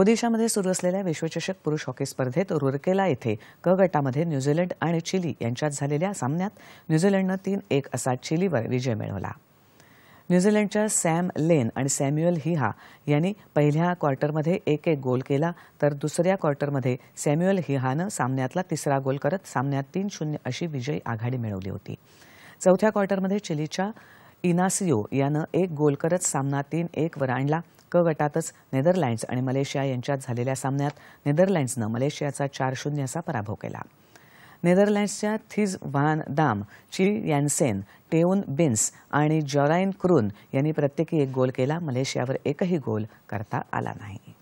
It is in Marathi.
ओदिशामध्ये सुरू असलेल्या विश्वचषक पुरुष हॉकी स्पर्धेत रुरकेला येथे क गटामध्ये न्यूझीलंड आणि चिली यांच्यात झालेल्या सामन्यात न्यूझीलंडनं तीन एक असा चिलीवर विजय मिळवला न्यूझीलंडच्या सॅम लेन आणि सॅम्युअल हिहा यांनी पहिल्या क्वार्टरमध्ये एक एक गोल केला तर दुसऱ्या क्वार्टरमध्ये सॅम्युअल हिहानं सामन्यातला तिसरा गोल करत सामन्यात तीन शून्य अशी विजयी आघाडी मिळवली होती चौथ्या क्वार्टरमध्ये चिलीच्या इनासिओ यानं एक गोल करत सामना तीन वर आणला क गटातच नेदरलँड्स आणि मलेशिया यांच्यात झालेल्या सामन्यात नेदरलँड्सनं मलेशियाचा चार शून्य असा पराभव केला नेदरलँड्सच्या थिज व्हान दाम ची यॅनसेन टेओन बिन्स आणि जॉराईन क्रून यांनी प्रत्येकी एक गोल केला मलेशियावर एकही गोल करता आला नाही